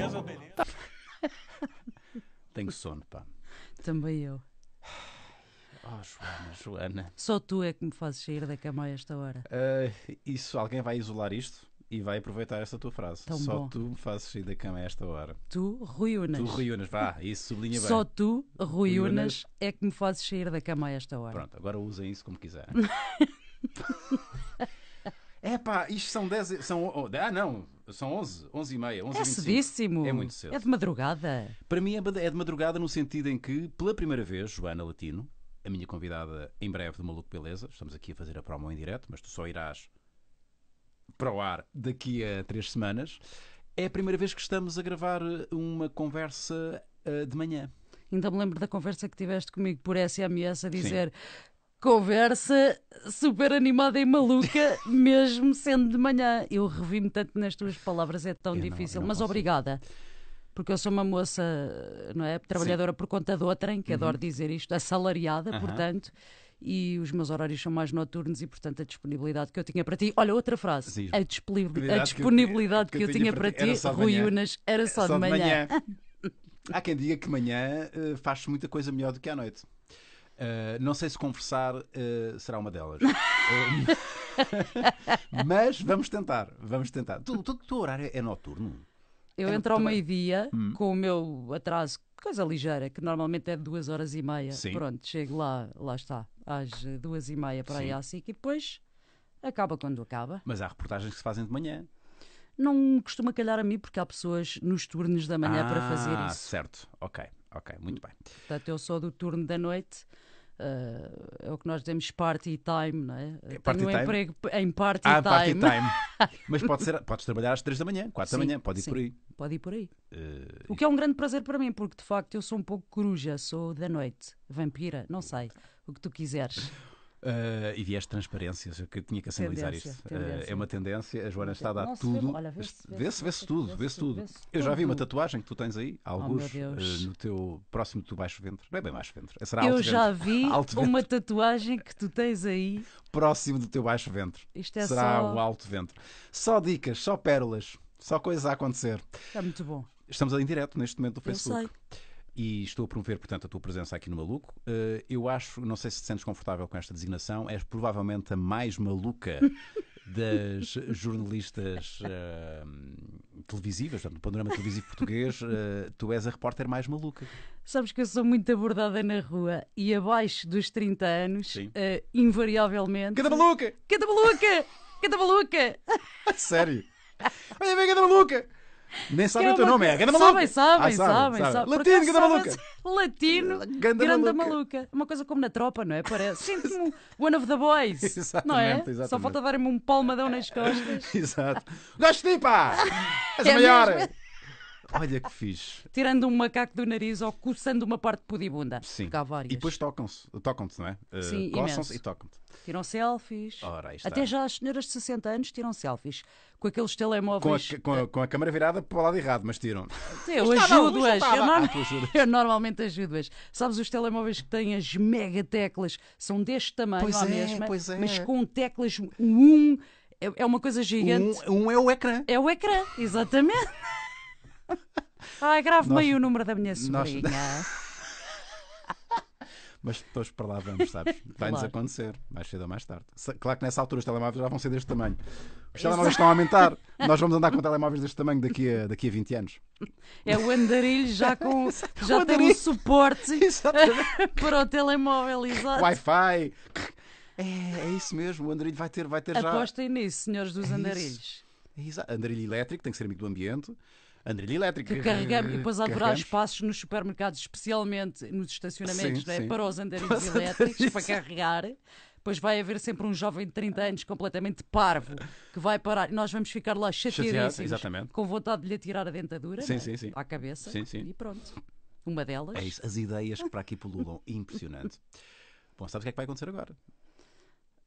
beleza, tá. beleza. Tá. Tenho sono, pá. Também eu. Oh, Joana, Joana. Só tu é que me fazes sair da cama a esta hora. Uh, isso, alguém vai isolar isto e vai aproveitar esta tua frase. Tão Só bom. tu me fazes sair da cama a esta hora. Tu, Ruiunas. Tu, Ruiunas, vá, isso sublinha bem. Só tu, Ruiunas, é que me fazes sair da cama a esta hora. Pronto, agora usem isso como quiserem. é pá, isto são 10. São, oh, ah, não, são 11, 11 e meia, 11 É e cedíssimo. É muito cedo. É de madrugada. Para mim é, é de madrugada no sentido em que, pela primeira vez, Joana Latino, a minha convidada em breve do Maluco Beleza, estamos aqui a fazer a promo em direto, mas tu só irás para o ar daqui a três semanas, é a primeira vez que estamos a gravar eh, uma conversa uh, de manhã. Ainda me lembro da conversa que tiveste comigo por SMS a dizer conversa super animada e maluca, mesmo sendo de manhã. Eu revi-me tanto nas tuas palavras, é tão eu difícil, não, não mas consigo. obrigada. Porque eu sou uma moça, não é? Trabalhadora Sim. por conta de outrem, que uhum. adoro dizer isto, assalariada, uhum. portanto, e os meus horários são mais noturnos e, portanto, a disponibilidade que eu tinha para ti. Olha, outra frase. Sim. A, disponibilidade, a disponibilidade que, eu, que eu, que eu tinha para ti, Rui Unas, era só, de manhã. de manhã. Há quem diga que manhã uh, eh, faz muita coisa melhor do que à noite. Eh, não sei se conversar uh, será uma delas. Eh, mas vamos tentar, vamos tentar. Tu, tu, teu horário é noturno? Eu é entro ao é- meio-dia hum. com o meu atraso, coisa ligeira, que normalmente é de duas horas e meia. Sim. Pronto, chego lá, lá está, às duas e meia para Sim. aí assim e depois acaba quando acaba. Mas há reportagens que se fazem de manhã. Não costuma calhar a mim porque há pessoas nos turnos da manhã ah, para fazer ah, isso. Ah, certo, ok, ok, muito hum. bem. Portanto, eu sou do turno da noite Uh, é o que nós dizemos party time, não é? é party Tenho um time. emprego em party ah, time. Party time. Mas pode ser, podes trabalhar às 3 da manhã, 4 sim, da manhã, pode ir sim, por aí. Pode ir por aí. Uh, o que é um grande prazer para mim, porque de facto eu sou um pouco coruja, sou da noite, vampira, não sei, o que tu quiseres. Uh, e viés de transparências, que tinha que assinalizar isto. Uh, é uma tendência, a Joana está a dar Nossa, tudo. Vê-se, vê-se tudo, vê-se tudo. Eu já vi uma tatuagem que tu tens aí, oh, alguns, oh, uh, no teu próximo do baixo ventre. Não é bem baixo ventre, é, será Eu já vi uma tatuagem que tu tens aí. Próximo do teu baixo ventre. Isto é será só... o alto ventre. Só dicas, só pérolas, só coisas a acontecer. Está muito bom. Estamos em direto neste momento do Facebook. Eu sei e estou a promover, portanto, a tua presença aqui no Maluco. Eh, eu acho, não sei se te sentes confortável com esta designação, és provavelmente a mais maluca das jornalistas uh, televisivas, portanto, no panorama televisivo português, uh, tu és a repórter mais maluca. Sabes que eu sou muito abordada na rua e abaixo dos 30 anos, uh, invariavelmente. Cada maluca! Cada maluca! Cada maluca! Sério? Olha bem, cada maluca! Nem sabe é o teu nome, é Ganda Maluca. Sabem, ah, sabem, sabem, sabem. sabem. Latino, Ganda Maluca. Latino, Ganda, maluca. Uma coisa como na tropa, não é? Parece. Sinto-me one of the boys. exatamente, não é? Exatamente. Só falta dar-me um palmadão nas costas. Exato. Gosto de ti, pá! És é maior. Mesmo. Olha que fixe. Tirando um macaco do nariz ou coçando uma parte de pudibunda. Sim. E depois tocam-se, tocam-te, não é? Uh, Sim, coçam-se e tocam-te. Tiram selfies. Ora, Até já as senhoras de 60 anos tiram selfies com aqueles telemóveis. Com a, com a, com a câmera virada para o lado errado, mas tiram. Eu tá ajudo-as. Tá eu, norma... ah, eu, normalmente ajudo-as. Sabes, os telemóveis que têm as mega teclas são deste tamanho, pois à é, mesma, é. mas com teclas um é, é uma coisa gigante. Um, um, é o ecrã. É o ecrã, exatamente. Ai, grave-me aí o número da minha sobrinha. Nós... Mas depois para lá vamos, sabes? Vai-nos claro. acontecer, mais cedo ou mais tarde. Claro que nessa altura os telemóveis já vão ser deste tamanho. Os telemóveis estão a aumentar. Nós vamos andar com telemóveis deste tamanho daqui a, daqui a 20 anos. É o andarilho já, com, já o tem um suporte para o telemóvel, exato. Wi-Fi. É, é isso mesmo, o andarilho vai ter, vai ter Apostem já. Apostem nisso, senhores dos é andarilhos. É Andarilho elétrico, tem que ser amigo do ambiente. Andrilha elétrica. Que carregamos e depois há de durar espaços nos supermercados, especialmente nos estacionamentos, sim, é? sim. para os andarilhos elétricos, para carregar. Pois vai haver sempre um jovem de 30 anos completamente parvo que vai parar e nós vamos ficar lá chateadíssimos com vontade de lhe tirar a dentadura sim, é? à cabeça e pronto. Uma delas. É isso, as ideias que para aqui pululam, impressionante. Bom, sabes o que é que vai acontecer agora?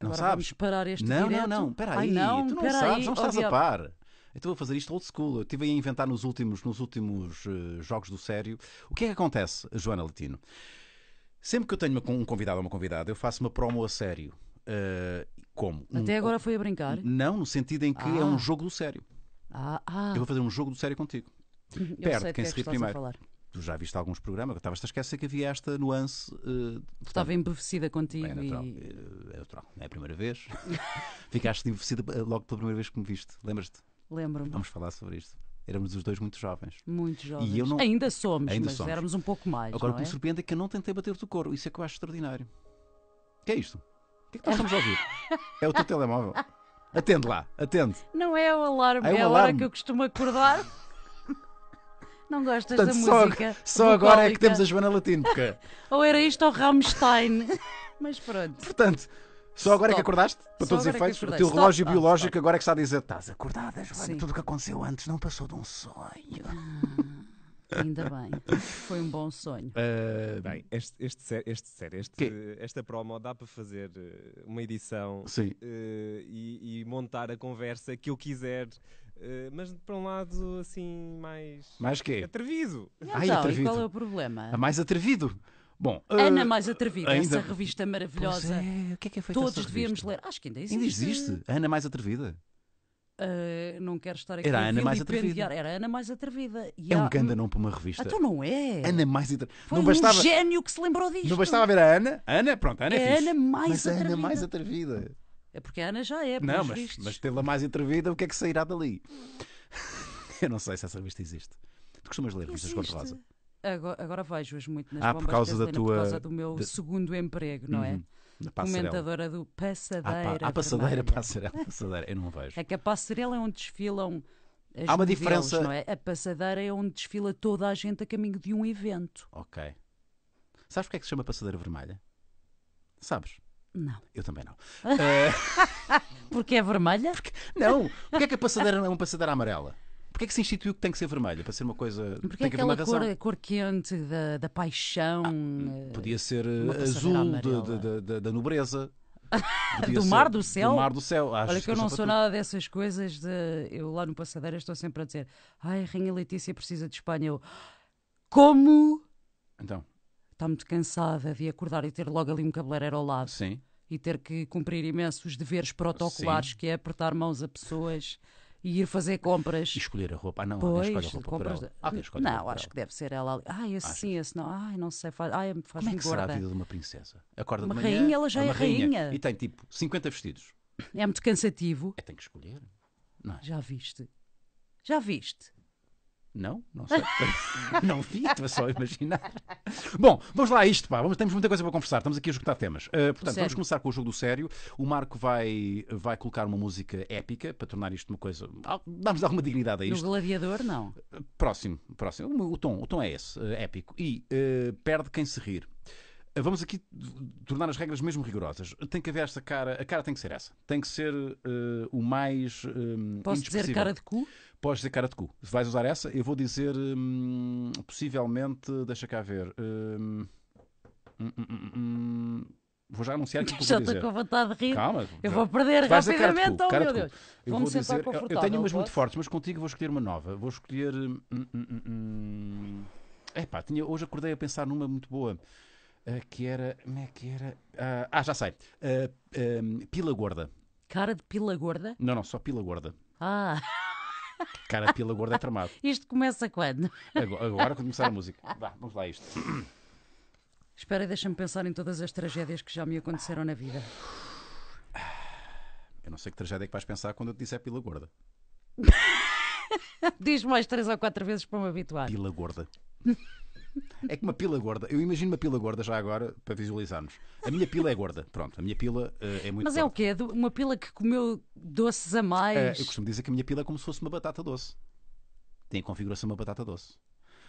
Não agora sabes? parar este Não, direto. não, não, espera aí. não, tu não sabes, aí, não estás oh, a par. Então vou fazer isto old school. Eu estive a inventar nos últimos, nos últimos uh, jogos do sério. O que é que acontece, Joana Latino? Sempre que eu tenho um convidado ou uma convidada, eu faço uma promo a sério. Uh, como? Até um, agora foi a brincar? Não, no sentido em que ah. é um ah. jogo do sério. Ah, ah. Eu vou fazer um jogo do sério contigo. Eu Perde é quem que se ri primeiro. Falar. Tu já viste alguns programas, estavas a esquecer que havia esta nuance. Uh, Estava embevecida contigo. É natural, e... é natural. É a primeira vez. Ficaste embevecida logo pela primeira vez que me viste. Lembras-te? lembro-me. Vamos falar sobre isto. Éramos os dois muito jovens. Muito jovens. E eu não... Ainda somos, Ainda mas somos. éramos um pouco mais. Agora, o que me é? surpreende é que eu não tentei bater o teu couro. Isso é que eu acho extraordinário. O que é isto? O que é que nós estamos a ouvir? É o teu telemóvel. Atende lá, atende. Não é o alarme, é, é o a alarme. hora que eu costumo acordar. Não gostas Portanto, da música? Só agora é que temos a Joana Latino. Porque... ou era isto ou Rammstein. Mas pronto. Portanto, só agora Stop. é que acordaste? Para Só todos os é efeitos, o teu relógio Stop. biológico agora é que está a dizer: estás acordada, Joana? Tudo o que aconteceu antes não passou de um sonho. Ah, ainda bem, foi um bom sonho. Uh, bem, este, este, este, este esta promo dá para fazer eh, uma edição uh, e, e montar a conversa que eu quiser. Uh, mas para um lado assim mais mais quê? atrevido. Então, atrevido. E qual é o problema? A ah, mais atrevido. Bom, Ana uh, mais atrevida, ainda... essa revista maravilhosa. É, o que é que é feito Todos devíamos ler. Acho que ainda existe. Ainda existe. Ana mais atrevida. Uh, não quero estar aqui Era a Ana mais atrevida. Era Ana mais atrevida. E é há... um grande não para uma revista. Então não é. Ana mais atrevida. Foi não bastava... um gênio que se lembrou disto. Não bastava ver a Ana. Ana, pronto, a Ana é, é Ana mais mas é atrevida. Ana mais atrevida. É porque a Ana já é. Não, mas, mas tê-la mais atrevida, o que é que sairá dali? Eu não sei se essa revista existe. Tu costumas ler revistas cor-de-rosa? Agora, agora vejo-as muito nas ah, bombas por causa da tua... por causa do meu de... segundo emprego, não é? uhum. é? Comentadora do ah, Passadeira. Ah, a passadeira, passadeira, passadeira, eu não vejo. É que a passadeira é onde desfilam as Há uma modelos, diferença. Não é? A passadeira é onde desfila toda a gente a caminho de um evento. Ok. Sabes porque é que se chama passadeira vermelha? Sabes? Não. Eu também não. Eh, porque é vermelha? Porque... Não. que é que a passadeira não é uma passadeira amarela? Porquê é que se instituiu que tem que ser vermelha? Para ser uma coisa. Porque tem é que aquela haver uma cor, cor quente da, da paixão. Ah, eh, podia ser eh, azul da da nobreza. do mar do céu? Do mar do céu, acho. Olha que eu não sou nada dessas coisas. De... Eu lá no Passadeira estou sempre a dizer: Ai, Rainha Letícia precisa de Espanha. Eu, como? Então. Está muito cansada de acordar e ter logo ali um cabeleireiro ao lado. Sim. E ter que cumprir imensos deveres protocolares, Sim. que é apertar mãos a pessoas e ir fazer compras. E escolher a roupa. Ah, não, pois, ah, escolhe a roupa compras de... ah, escolhe Não, acho que deve ser ela ali. Ai, esse sim, esse não. Ai, não sei, faz, ai, faz Como é que será a vida de uma princesa? Acorda uma de manhã, rainha, ela já é, é rainha. rainha. E tem tipo 50 vestidos. É muito cansativo. É, tem que escolher. Não é? Já viste? Já viste? Não, não sei. não vi, estou só a imaginar. Bom, vamos lá a isto, pá. Vamos, temos muita coisa para conversar. Estamos aqui a esgotar temas. Uh, portanto, vamos começar com o jogo do sério. O Marco vai, vai colocar uma música épica para tornar isto uma coisa. Ah, Damos alguma dignidade a isto. No Gladiador, não. Próximo, próximo. O, o tom, o tom é esse, uh, épico. E uh, perde quem se rir. Vamos aqui tornar as regras mesmo rigorosas. Tem que haver esta cara. A cara tem que ser essa. Tem que ser uh, o mais. Um, eh, Posso dizer cara de cu? Podes dizer cara de cu. Se vais usar essa, eu vou dizer. Hum, possivelmente. Deixa cá ver. Hum, hum, vou já anunciar aqui. Já estou com vontade de rir. Calma. Eu vou perder rapidamente. Cu, oh, meu Deus. Eu, vou dizer, eu tenho umas muito fortes, mas contigo vou escolher uma nova. Vou escolher. É pá, tinha, hoje acordei a pensar numa muito boa. Eh, que era. Como é que era? Uh, ah, já sei. Uh, pila gorda. Cara de pila gorda? Não, não, só pila gorda. Ah! Cara de pila gorda é tramado. Isto começa quando? Agora, agora quando começar a música. Vá, vamos lá a isto. Espera e deixa-me pensar em todas as tragédias que já me aconteceram na vida. Eu não sei que tragédia é que vais pensar quando eu te disser pila gorda. Diz mais três ou quatro vezes para me habituar. Pila gorda. É que uma pila gorda, eu imagino uma pila gorda já agora para visualizarmos. A minha pila é gorda, pronto, a minha pila uh, é muito Mas gorda. é o quê? Uma pila que comeu doces a mais? Uh, eu costumo dizer que a minha pila é como se fosse uma batata doce. Tem a configuração de uma batata doce.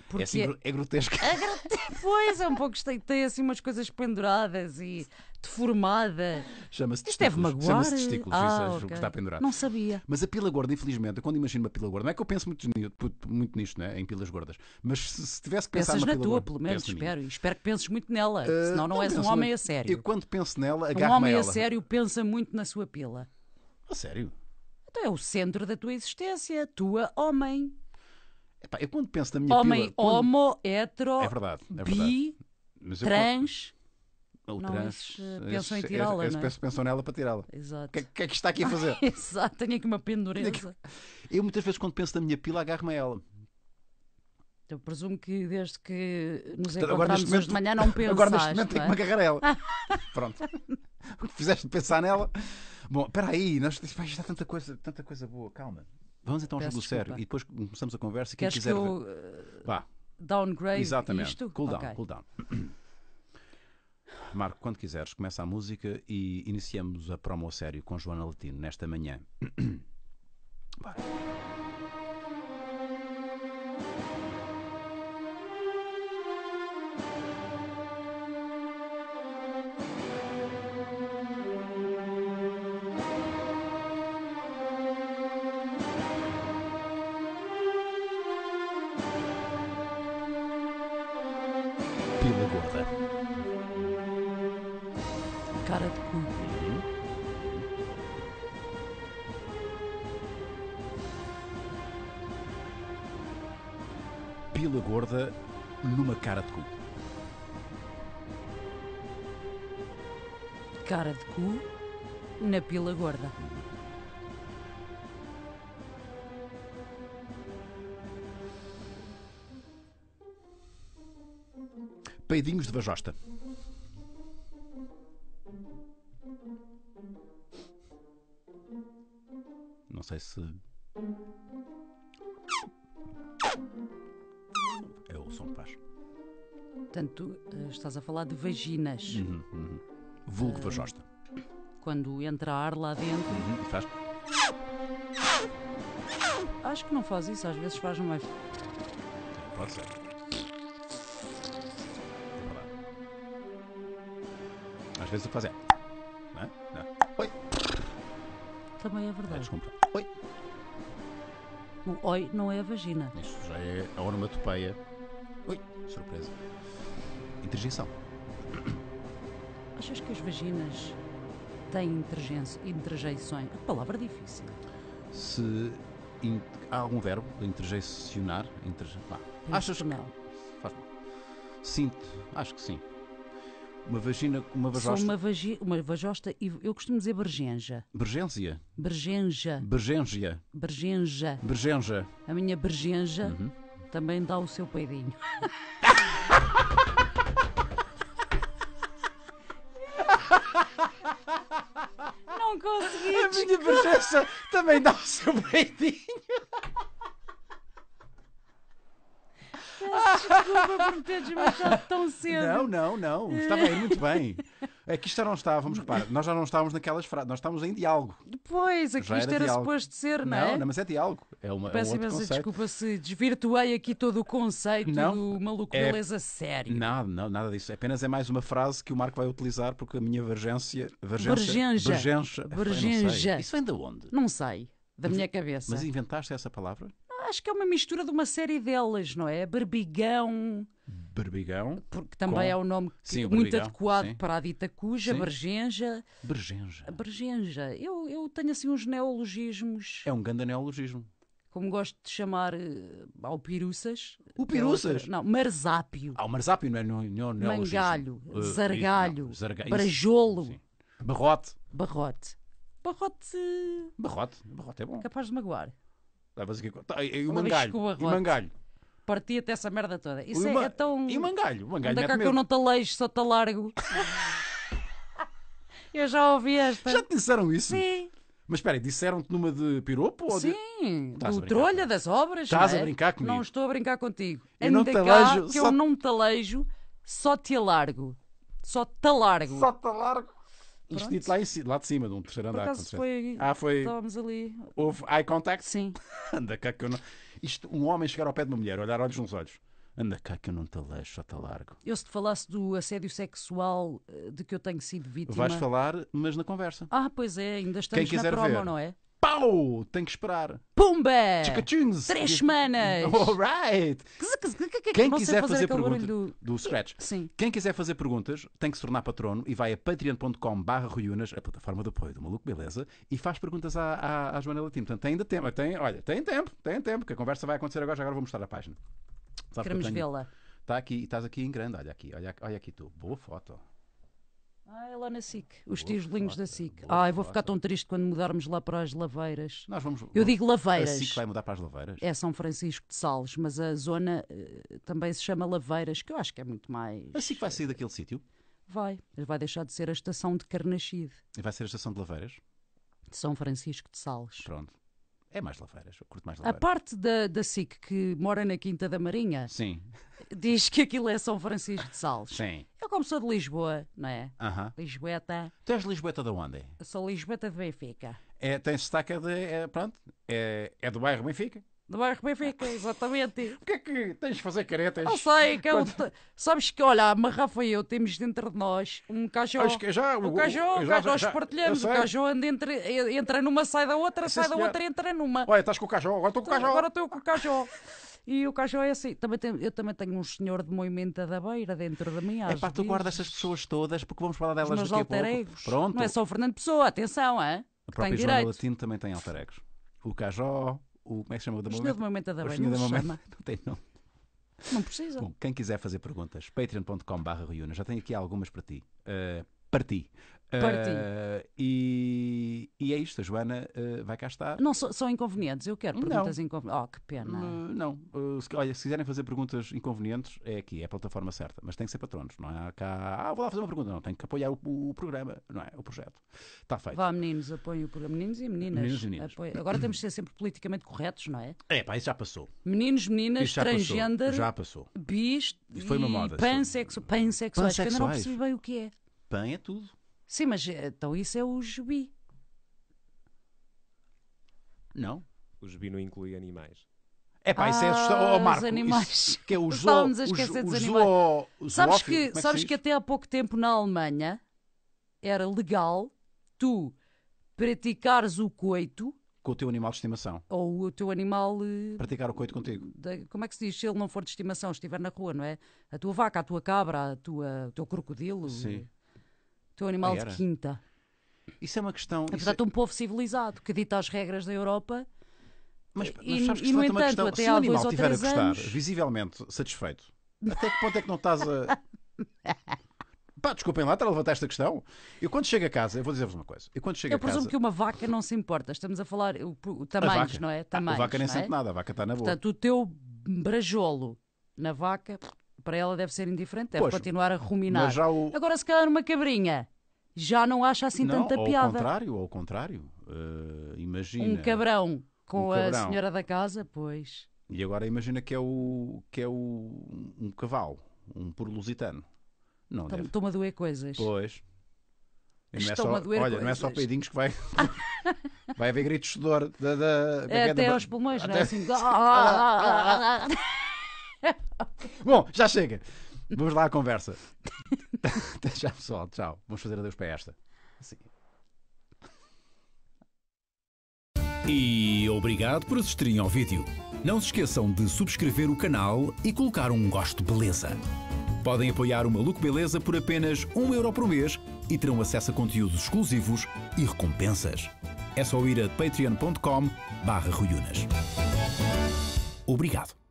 Porque é, assim, é grotesco. É Pois, é um pouco. Tem, tem assim umas coisas penduradas e deformada. Chama-se Isto deve testículos. Chama-se testículos, Ah, isso é ah, o que está pendurado. Não sabia. Mas a pila gorda, infelizmente, quando imagino uma pila gorda, não é que eu penso muito, muito nisto, né? em pilas gordas, mas se, se tivesse que pensar Pensas na pila tua, gorda, pelo menos, espero. E espero que penses muito nela, ah, senão não, és um homem a sério. Eu quando penso nela, Um agarro-me a homem a ela. sério pensa muito na sua pila. A sério? Então é o centro da tua existência, tua homem. Epá, eu quando penso na minha homem pila... quando- homo, hetero, É verdade, é verdade. bi, Mas eu quando- trans, Outrances, não, eh, pensam em é- tirá-la. É, Penso nela para tirá-la. Exato. O é que, que, é que está aqui a fazer? Exato, tenho aqui uma pendureza. Eu muitas vezes, quando penso na minha pila, agarro-me a ela. Eu presumo que desde que nos então, encontramos momento, de manhã não penso Agora neste momento tenho que é? me agarrar a ela. Pronto. O que fizeste de pensar nela? Bom, espera aí, nós, vai, está tanta coisa, tanta coisa boa, calma. Vamos então ao jogo sério e depois começamos a conversa. Quem Queres quiser. Que eu, uh, Vá. Downgrade Exatamente. Isto? Cool down, okay. cool down. Marco, quando quiseres, começa a música e iniciamos a promo sério com Joana Latino nesta manhã. Bora. pila gorda numa cara de cu. Cara de cu na pila gorda. Peidinhos de vajosta. Não sei se Portanto, eh, estás a falar de vaginas. Uhum, uhum. Vulgo uh, vajosta. Quando entra ar lá dentro. Uhum, faz. Acho que não faz isso, às vezes faz Mais... Pode ser. Às vezes o que faz é. Não é? Não. Oi! Também é, é verdade. É, desculpa. Oi! O oi não é a vagina. Isto já é a onomatopeia. Oi! Surpresa interjeição. Achas que as vaginas têm interjeições? A palavra é difícil. Se in, há algum verbo, interjeicionar, interje, Achas que não? Faz mal. Sinto, acho que sim. Uma vagina, uma vajosta. Sou uma, vagi, uma vajosta e eu costumo dizer bergenja. Bergência? Bergenja. Bergenja. Bergenja. Bergenja. A minha bergenja uhum. também dá o seu peidinho. de presença também dá o seu beidinho. Peço desculpa por ter desmanchado tão cedo. Não, não, não. Está bem, muito bem. Aqui é já não estávamos, repara, nós já não estávamos naquelas frases, nós estávamos em diálogo. Depois, aqui já isto era, era suposto ser, não é? Não, mas é diálogo. É uma, Peço é um imensa desculpa se desvirtuei aqui todo o conceito não, do maluco é... beleza sério. Nada, não, nada disso. Apenas é mais uma frase que o Marco vai utilizar porque a minha vergência. Vergência. Vergência. Vergência. Isso vem de onde? Não sei. Da minha cabeça. Mas inventaste essa palavra? Acho que é uma mistura de uma série delas, não é? Berbigão. Berbigão. Porque também com... é um nome sim, muito Berbigão, adequado sim. para a dita cuja, Bergenja. Bergenja. Bergenja. Eu, eu tenho assim uns neologismos. É um grande neologismo. Como gosto de chamar uh, ao Piruças. O Piruças? não, Marzápio. Ah, o Marzápio não é nenhum neologismo. Mangalho, uh, Zargalho, isso, Zarga... Brajolo. Sim. Barrote. Barrote. Barrote. Eh, barrote. Barrote é bom. Capaz de magoar. Levas aqui. Tá, e, e o mangalho. E mangalho partia-te essa merda toda. Isso é, é tão. E o mangalho? O mangalho Onde é que eu não te aleijo, só te largo. eu já ouvi esta. Já te disseram isso? Sim. Mas espera, disseram-te numa de piropo? Ou de... Sim, do trolha das obras. Estás a é? brincar comigo? Não estou a brincar contigo. Eu Ainda não te alejo, que só... eu não te alejo, só te alargo. Só te alargo. Só te alargo. Isto dito lá, em, lá de cima, de um terceiro Por andar. Acaso foi, ah, foi. Estávamos ali. Houve eye contact? Sim. Anda cá que eu não isto, um homem chegar ao pé de uma mulher, olhar olhos nos olhos. Anda cá que eu não te leixo, só te tá largo. Eu se te falasse do assédio sexual eh, de que eu tenho sido vítima... Vais falar, mas na conversa. Ah, pois é, ainda estamos Quem quiser na promo, ver, não é? Pau! Tem que esperar. Pumba! Chicachunes! Três semanas! Alright! Quem quiser fazer, fazer perguntas do... do Scratch, Sim. quem quiser fazer perguntas tem que se tornar patrono e vai a patreon.com barra Ruiunas, a plataforma de apoio do Maluco Beleza, e faz perguntas à, à, à Joana Latino. Portanto, tem ainda tempo. Tem, olha, tem tempo, tem tempo, que a conversa vai acontecer agora, já agora vou mostrar a página. Sabe Queremos que vê-la. Está aqui, estás aqui em grande, olha aqui, olha, olha aqui tu. Boa foto. Ah, é lá na SIC, os boa tijolinhos da SIC. Boa ah, eu vou ficar tão triste quando mudarmos lá para as Laveiras. Nós vamos. Eu digo Laveiras. A SIC vai mudar para as Laveiras? É São Francisco de Sales, mas a zona uh, também se chama Laveiras, que eu acho que é muito mais. A SIC vai sair daquele sítio? Vai. Vai deixar de ser a estação de Carnachide. E vai ser a estação de Laveiras? De São Francisco de Sales. Pronto. É mais Laveiras, eu curto mais Laveiras. A parte da, da SIC que mora na Quinta da Marinha Sim. diz que aquilo é São Francisco de Sales. Sim. Eu, como sou de Lisboa, não é? Aham. Lisboeta. Tu és Lisboeta de onde? Eu sou Lisboeta de Benfica. É, tem sotaque de. É, pronto, é, é do bairro Benfica. Do bairro Benfica, exatamente. Porquê é que tens de fazer caretas? Não sei, que é Quando... sabes que, olha, a rafa e eu temos dentro de nós um cajó. Acho que já, o cajó, já, nós já, partilhamos. O cajó anda entre, entra numa, sai da outra, Sim, sai senhora. da outra, entra numa. Olha, estás com o cajó, agora estou com o tá, cajó. Agora estou com o cajó. E o cajó é assim. Também eu também tenho um senhor de moimenta da beira dentro da minha É pá, tu guarda essas pessoas todas porque vamos falar delas daqui a pouco. Pronto. Não é só o Fernando Pessoa, atenção, hein? A própria Joana Latino também tem alter O cajó, o como é que se chama o da Mamãe? O momento da Mamãe. Não tem nome. Não precisa. Bom, quem quiser fazer perguntas, patreon.com.br Reúna, já tenho aqui algumas para ti. Uh, para ti. Parti. Uh, e, e, é isto, a Joana uh, vai cá estar. Não são, são inconvenientes, eu quero perguntas inconvenientes. Oh, que pena. Uh, não, eh, se, olha, se quiserem fazer perguntas inconvenientes, é aqui, é a plataforma certa, mas tem que ser patronos, não é cá, ah, vou lá fazer uma pergunta, não, tem que apoiar o, o programa, não é? O projeto. Está feito. Vá, meninos, apoiem o programa. Meninos e meninas. Meninos e meninas. Apoio. Agora temos de ser sempre politicamente corretos, não é? É, pá, isso já passou. Meninos, meninas, já transgender. Passou. Já passou. Bis, e foi uma moda. Pansexuais. Pansexuais. Pansexuais. Que ainda não percebi bem o que é. Pan é tudo. Sim, mas eh, então isso é o jubi Não. O jubi não inclui animais. É pá, isso é assustador. Ah, oh, Marco, os animais. Isso, que é o esquecer os, os animais. Zoo, sabes que, é sabes que até há pouco tempo na Alemanha era legal tu praticares o coito com o teu animal de estimação. Ou o teu animal. Eh, Praticar o coito contigo. De, como é que se diz? Se ele não for de estimação, estiver na rua, não é? A tua vaca, a tua cabra, a tua, o teu crocodilo. Sim. Eh, teu animal ah, de quinta. Isso é uma questão. Apesar é de é... um povo civilizado que dita as regras da Europa. Mas, eh, mas e, sabes que e, no entanto, uma questão. Até se o animal estiver a gostar, anos... visivelmente satisfeito, até que ponto é que não estás a. Pá, desculpem lá, estar a levantar esta questão. Eu quando chego a casa, eu vou dizer-vos uma coisa. Eu quando chego eu a presumo casa... que uma vaca não se importa. Estamos a falar o, o tamanhos, não é? Tamanhos, a vaca nem é? sente nada, a vaca está na boa. Portanto, o teu brajolo na vaca para ela deve ser indiferente, deve Pois, continuar a ruminar. já o- Agora, se calhar uma cabrinha, já não acha assim não, tanta ao piada. contrário, ao contrário. Eh, imagina. Um cabrão com Um a senhora da casa, pois. E agora imagina que é o que é o um cavalo, um purlusitano. Não deve. Estão-me a doer coisas. Pois. E não é só, a doer olha, não é só peidinhos que vai vai haver gritos de dor da, da- é Até Da- aos pulmões, não é assim? Bom, já chega. Vamos lá à conversa. tchau, pessoal. Tchau. Vamos fazer adeus para esta. Sim. E obrigado por assistirem ao vídeo. Não se esqueçam de subscrever o canal e colocar um gosto beleza. Podem apoiar o Maluco Beleza por apenas 1 euro por mês e terão acesso a conteúdos exclusivos e recompensas. É só ir a patreon.com barra Obrigado.